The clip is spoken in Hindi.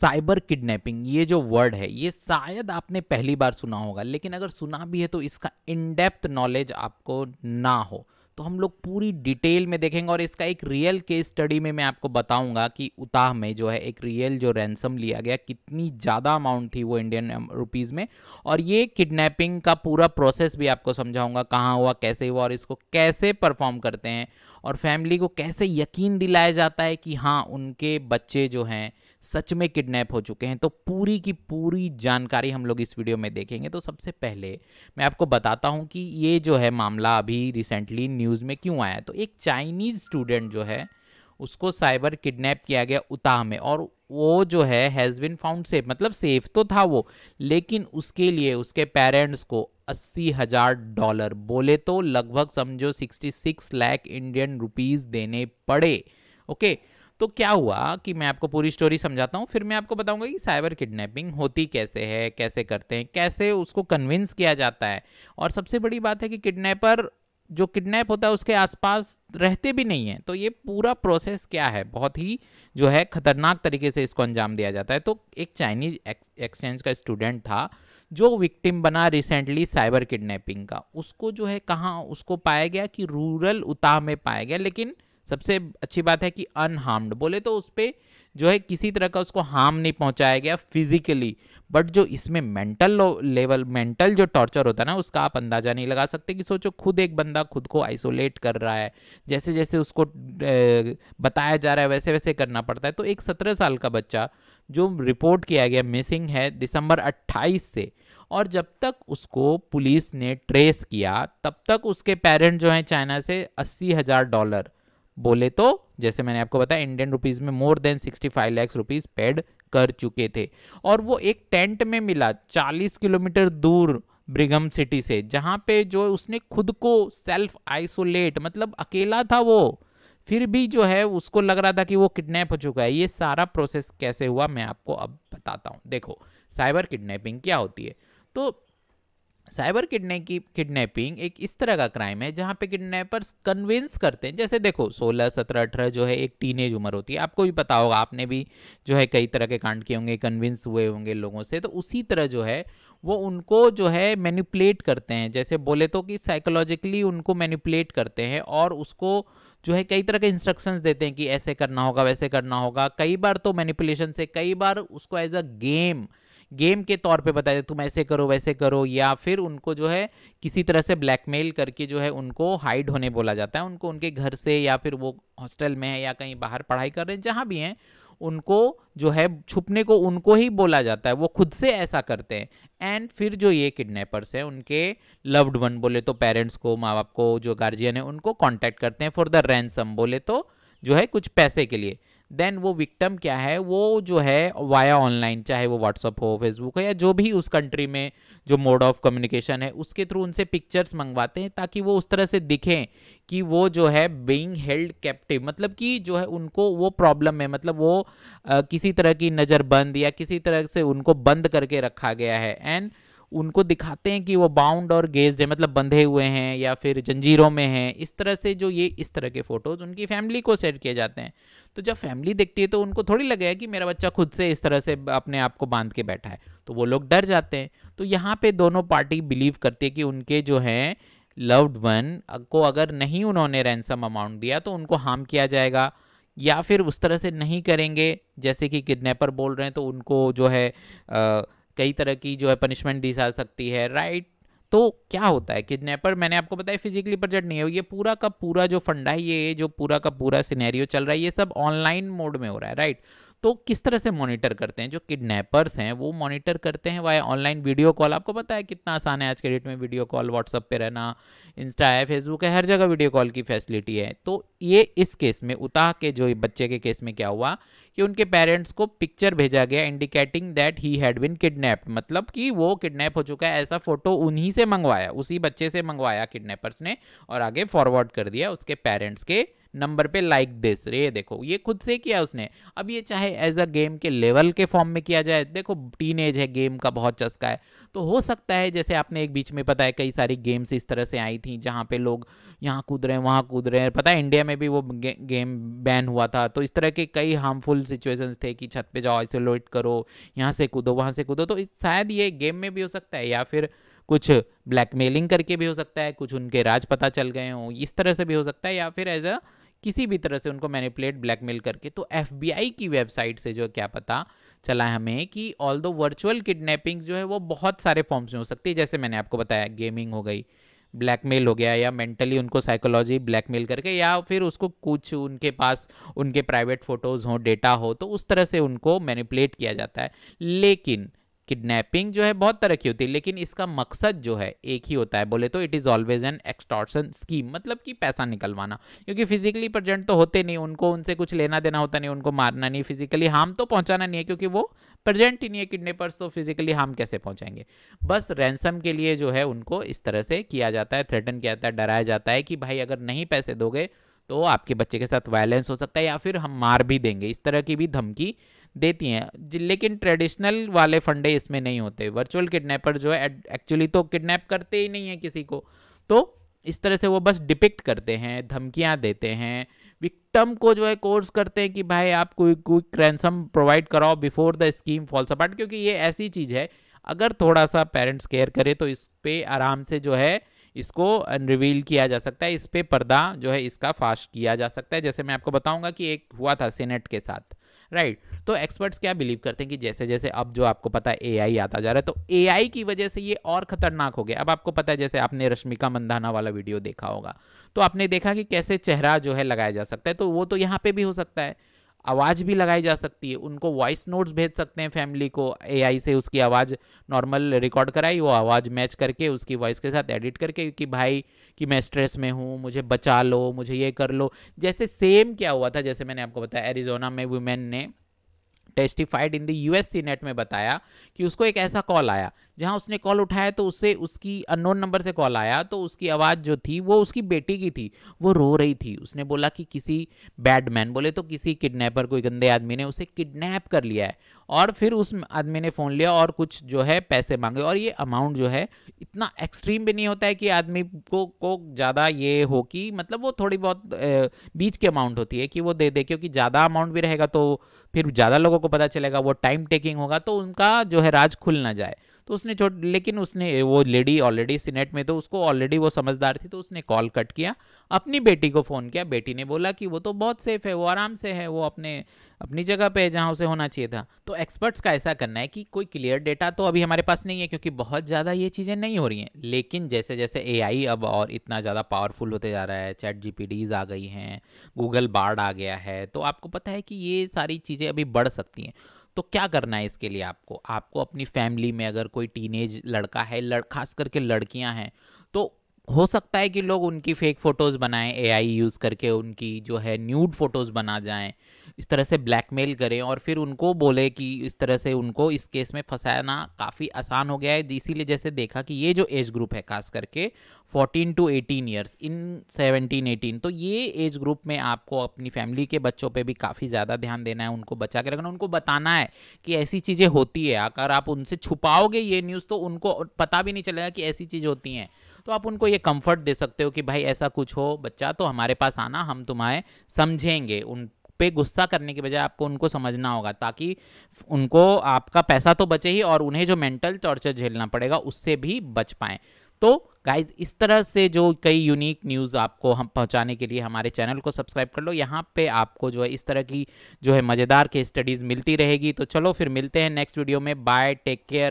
साइबर किडनैपिंग ये जो वर्ड है ये शायद आपने पहली बार सुना होगा लेकिन अगर सुना भी है तो इसका इनडेप्थ नॉलेज आपको ना हो तो हम लोग पूरी डिटेल में देखेंगे और इसका एक रियल केस स्टडी में मैं आपको बताऊंगा कि उताह में जो है एक रियल जो रैंसम लिया गया कितनी ज़्यादा अमाउंट थी वो इंडियन रुपीज़ um, में और ये किडनैपिंग का पूरा प्रोसेस भी आपको समझाऊंगा कहाँ हुआ कैसे हुआ और इसको कैसे परफॉर्म करते हैं और फैमिली को कैसे यकीन दिलाया जाता है कि हाँ उनके बच्चे जो हैं सच में किडनैप हो चुके हैं तो पूरी की पूरी जानकारी हम लोग इस वीडियो में देखेंगे तो सबसे पहले मैं आपको बताता हूँ कि ये जो है मामला अभी रिसेंटली न्यूज़ में क्यों आया तो एक चाइनीज़ स्टूडेंट जो है उसको साइबर किडनैप किया गया उताह में और वो जो है हैज़ बिन फाउंड सेफ मतलब सेफ तो था वो लेकिन उसके लिए उसके पेरेंट्स को अस्सी हज़ार डॉलर बोले तो लगभग समझो sixty six lakh Indian rupees देने पड़े ओके okay? तो क्या हुआ कि मैं आपको पूरी स्टोरी समझाता हूँ फिर मैं आपको बताऊंगा कि साइबर किडनैपिंग होती कैसे है कैसे करते हैं कैसे उसको कन्विंस किया जाता है और सबसे बड़ी बात है कि किडनैपर जो किडनैप होता है उसके आसपास रहते भी नहीं है तो ये पूरा प्रोसेस क्या है बहुत ही जो है खतरनाक तरीके से इसको अंजाम दिया जाता है तो एक चाइनीज एक्सचेंज का स्टूडेंट था जो विक्टिम बना रिसेंटली साइबर किडनैपिंग का उसको जो है कहाँ उसको पाया गया कि रूरल उताह में पाया गया लेकिन सबसे अच्छी बात है कि अनहार्म्ड बोले तो उस पर जो है किसी तरह का उसको हार्म नहीं पहुंचाया गया फिजिकली बट जो इसमें मेंटल लेवल मेंटल जो टॉर्चर होता है ना उसका आप अंदाज़ा नहीं लगा सकते कि सोचो खुद एक बंदा खुद को आइसोलेट कर रहा है जैसे जैसे उसको बताया जा रहा है वैसे वैसे करना पड़ता है तो एक सत्रह साल का बच्चा जो रिपोर्ट किया गया मिसिंग है दिसंबर अट्ठाईस से और जब तक उसको पुलिस ने ट्रेस किया तब तक उसके पेरेंट जो हैं चाइना से अस्सी हज़ार डॉलर बोले तो जैसे मैंने आपको बताया इंडियन रुपीस में more than 65 lakhs rupees paid कर चुके थे और वो एक टेंट में मिला 40 किलोमीटर दूर ब्रिगम सिटी से जहाँ पे जो उसने खुद को सेल्फ आइसोलेट मतलब अकेला था वो फिर भी जो है उसको लग रहा था कि वो किडनैप हो चुका है ये सारा प्रोसेस कैसे हुआ मैं आपको अब बताता हूँ देखो साइबर किडनैपिंग क्या होती है तो साइबर किडनैपिंग एक इस तरह का क्राइम है जहाँ पे किडनैपर्स कन्विंस करते हैं जैसे देखो 16, 17, 18 जो है एक टीनेज उम्र होती है आपको भी पता होगा आपने भी जो है कई तरह के कांड किए होंगे कन्विंस हुए होंगे लोगों से तो उसी तरह जो है वो उनको जो है मैनिपुलेट करते हैं जैसे बोले तो कि साइकोलॉजिकली उनको मैनिपुलेट करते हैं और उसको जो है कई तरह के इंस्ट्रक्शंस देते हैं कि ऐसे करना होगा वैसे करना होगा कई बार तो मैनिपुलेशन से कई बार उसको एज अ गेम गेम के तौर पे बताया तुम ऐसे करो वैसे करो या फिर उनको जो है किसी तरह से ब्लैकमेल करके जो है उनको हाइड होने बोला जाता है उनको उनके घर से या फिर वो हॉस्टल में है या कहीं बाहर पढ़ाई कर रहे हैं जहाँ भी हैं उनको जो है छुपने को उनको ही बोला जाता है वो खुद से ऐसा करते हैं एंड फिर जो ये किडनैपर्स हैं उनके लव्ड वन बोले तो पेरेंट्स को माँ बाप को जो गार्जियन है उनको कांटेक्ट करते हैं फॉर द रैंसम बोले तो जो है कुछ पैसे के लिए देन वो विक्टम क्या है वो जो है वाया ऑनलाइन चाहे वो व्हाट्सअप हो फेसबुक हो या जो भी उस कंट्री में जो मोड ऑफ कम्युनिकेशन है उसके थ्रू उनसे पिक्चर्स मंगवाते हैं ताकि वो उस तरह से दिखें कि वो जो है बीइंग हेल्ड कैप्टिव मतलब कि जो है उनको वो प्रॉब्लम है मतलब वो आ, किसी तरह की नज़रबंद या किसी तरह से उनको बंद करके रखा गया है एंड उनको दिखाते हैं कि वो बाउंड और गेज है मतलब बंधे हुए हैं या फिर जंजीरों में हैं इस तरह से जो ये इस तरह के फ़ोटोज़ उनकी फैमिली को सेट किए जाते हैं तो जब फैमिली देखती है तो उनको थोड़ी लगेगा कि मेरा बच्चा खुद से इस तरह से अपने आप को बांध के बैठा है तो वो लोग डर जाते हैं तो यहाँ पर दोनों पार्टी बिलीव करती है कि उनके जो हैं लव्ड वन को अगर नहीं उन्होंने रैनसम अमाउंट दिया तो उनको हार्म किया जाएगा या फिर उस तरह से नहीं करेंगे जैसे कि किडनैपर बोल रहे हैं तो उनको जो है आ, कई तरह की जो है पनिशमेंट दी जा सकती है राइट तो क्या होता है किडनैपर मैंने आपको बताया फिजिकली प्रजेंट नहीं है ये पूरा का पूरा जो फंडा है ये जो पूरा का पूरा सिनेरियो चल रहा है ये सब ऑनलाइन मोड में हो रहा है राइट तो किस तरह से मॉनिटर करते हैं जो किडनैपर्स हैं वो मॉनिटर करते हैं वाई ऑनलाइन वीडियो कॉल आपको पता है कितना आसान है आज के डेट में वीडियो कॉल व्हाट्सअप पे रहना इंस्टा है फेसबुक है हर जगह वीडियो कॉल की फैसिलिटी है तो ये इस केस में उताह के जो बच्चे के केस में क्या हुआ कि उनके पेरेंट्स को पिक्चर भेजा गया indicating that he had been kidnapped मतलब कि वो किडनैप हो चुका है ऐसा फोटो उन्हीं से मंगवाया उसी बच्चे से मंगवाया किडनेपर्स ने और आगे फॉरवर्ड कर दिया उसके पेरेंट्स के नंबर पे लाइक दिस ये देखो ये खुद से किया उसने अब ये चाहे एज अ गेम के लेवल के फॉर्म में किया जाए देखो टीन एज है गेम का बहुत चस्का है तो हो सकता है जैसे आपने एक बीच में पता है कई सारी गेम्स इस तरह से आई थी जहाँ पे लोग यहाँ कूद रहे हैं वहाँ कूद रहे हैं पता है इंडिया में भी वो गे, गेम बैन हुआ था तो इस तरह के कई हार्मफुल सिचुएशंस थे कि छत पे जाओ आइसोलेट करो यहाँ से कूदो वहाँ से कूदो तो शायद ये गेम में भी हो सकता है या फिर कुछ ब्लैकमेलिंग करके भी हो सकता है कुछ उनके राज पता चल गए हों इस तरह से भी हो सकता है या फिर एज अ किसी भी तरह से उनको मैनिपुलेट ब्लैकमेल करके तो एफ की वेबसाइट से जो क्या पता चला है हमें कि ऑल दो वर्चुअल किडनेपिंग जो है वो बहुत सारे फॉर्म्स में हो सकती है जैसे मैंने आपको बताया गेमिंग हो गई ब्लैकमेल हो गया या मेंटली उनको साइकोलॉजी ब्लैकमेल करके या फिर उसको कुछ उनके पास उनके प्राइवेट फ़ोटोज़ हों डेटा हो तो उस तरह से उनको मैनिपुलेट किया जाता है लेकिन किडनैपिंग जो है बहुत तरह की होती है लेकिन इसका मकसद जो है एक ही होता है बोले तो it is always an extortion scheme मतलब कि पैसा निकलवाना क्योंकि फिजिकली प्रजेंट तो होते नहीं उनको उनसे कुछ लेना देना होता नहीं उनको मारना नहीं फिजिकली हार्म तो पहुंचाना नहीं है क्योंकि वो प्रेजेंट ही नहीं है किडनेपर्स तो फिजिकली हार्म कैसे पहुंचाएंगे बस रैंसम के लिए जो है उनको इस तरह से किया जाता है थ्रेटन किया जाता है डराया जाता है कि भाई अगर नहीं पैसे दोगे तो आपके बच्चे के साथ वायलेंस हो सकता है या फिर हम मार भी देंगे इस तरह की भी धमकी देती हैं लेकिन ट्रेडिशनल वाले फंडे इसमें नहीं होते वर्चुअल किडनैपर जो है एक्चुअली तो किडनैप करते ही नहीं है किसी को तो इस तरह से वो बस डिपिक्ट करते हैं धमकियां देते हैं विक्टम को जो है कोर्स करते हैं कि भाई आप कोई कोई क्रैंसम प्रोवाइड कराओ before the scheme falls apart क्योंकि ये ऐसी चीज़ है अगर थोड़ा सा पेरेंट्स केयर करे तो इस पर आराम से जो है इसको रिवील किया जा सकता है इस पर पर्दा जो है इसका फाश किया जा सकता है जैसे मैं आपको बताऊंगा कि एक हुआ था सीनेट के साथ राइट right. तो एक्सपर्ट्स क्या बिलीव करते हैं कि जैसे जैसे अब जो आपको पता है एआई आता जा रहा है तो एआई की वजह से ये और खतरनाक हो गया अब आपको पता है जैसे आपने रश्मिका मंदाना वाला वीडियो देखा होगा तो आपने देखा कि कैसे चेहरा जो है लगाया जा सकता है तो वो तो यहाँ पे भी हो सकता है आवाज़ भी लगाई जा सकती है उनको वॉइस नोट्स भेज सकते हैं फैमिली को एआई से उसकी आवाज़ नॉर्मल रिकॉर्ड कराई वो आवाज़ मैच करके उसकी वॉइस के साथ एडिट करके कि भाई कि मैं स्ट्रेस में हूँ मुझे बचा लो मुझे ये कर लो जैसे सेम क्या हुआ था जैसे मैंने आपको बताया एरिजोना में वुमेन ने testified in the US senate में बताया कि उसको एक ऐसा कॉल आया जहां उसने कॉल उठाया तो उससे उसकी अननोन नंबर से कॉल आया तो उसकी आवाज़ जो थी वो उसकी बेटी की थी वो रो रही थी उसने बोला कि किसी बैडमैन बोले तो किसी किडनैपर कोई गंदे आदमी ने उसे किडनैप कर लिया है और फिर उस आदमी ने फ़ोन लिया और कुछ जो है पैसे मांगे और ये अमाउंट जो है इतना एक्सट्रीम भी नहीं होता है कि आदमी को को ज़्यादा ये हो कि मतलब वो थोड़ी बहुत बीच की अमाउंट होती है कि वो दे दे क्योंकि ज़्यादा अमाउंट भी रहेगा तो फिर ज़्यादा लोगों को पता चलेगा वो टाइम टेकिंग होगा तो उनका जो है राज खुल ना जाए तो उसने लेकिन उसने वो लेडी ऑलरेडी सीनेट में तो उसको ऑलरेडी वो समझदार थी तो उसने कॉल कट किया अपनी बेटी को फ़ोन किया बेटी ने बोला कि वो तो बहुत सेफ़ है वो आराम से है वो अपने अपनी जगह पे है जहाँ उसे होना चाहिए था तो एक्सपर्ट्स का ऐसा करना है कि कोई क्लियर डेटा तो अभी हमारे पास नहीं है क्योंकि बहुत ज़्यादा ये चीज़ें नहीं हो रही हैं लेकिन जैसे जैसे ए अब और इतना ज़्यादा पावरफुल होते जा रहा है चैट जी आ गई हैं गूगल बार्ड आ गया है तो आपको पता है कि ये सारी चीज़ें अभी बढ़ सकती हैं तो क्या करना है इसके लिए आपको आपको अपनी फैमिली में अगर कोई टीनेज लड़का है लड़ खास करके लड़कियां हैं तो हो सकता है कि लोग उनकी फेक फ़ोटोज़ बनाएं एआई यूज़ करके उनकी जो है न्यूड फ़ोटोज़ बना जाएं इस तरह से ब्लैकमेल करें और फिर उनको बोले कि इस तरह से उनको इस केस में फंसाना काफ़ी आसान हो गया है इसीलिए जैसे देखा कि ये जो एज ग्रुप है खास करके 14 टू 18 इयर्स इन 17 18 तो ये एज ग्रुप में आपको अपनी फैमिली के बच्चों पे भी काफ़ी ज़्यादा ध्यान देना है उनको बचा के रखना उनको बताना है कि ऐसी चीज़ें होती है अगर आप उनसे छुपाओगे ये न्यूज़ तो उनको पता भी नहीं चलेगा कि ऐसी चीज़ होती हैं तो आप उनको ये कंफर्ट दे सकते हो कि भाई ऐसा कुछ हो बच्चा तो हमारे पास आना हम तुम्हारे समझेंगे उन पे गुस्सा करने के बजाय आपको उनको समझना होगा ताकि उनको आपका पैसा तो बचे ही और उन्हें जो मेंटल टॉर्चर झेलना पड़ेगा उससे भी बच पाएँ तो गाइज इस तरह से जो कई यूनिक न्यूज़ आपको हम पहुंचाने के लिए हमारे चैनल को सब्सक्राइब कर लो यहाँ पे आपको जो है इस तरह की जो है मज़ेदार के स्टडीज़ मिलती रहेगी तो चलो फिर मिलते हैं नेक्स्ट वीडियो में बाय टेक केयर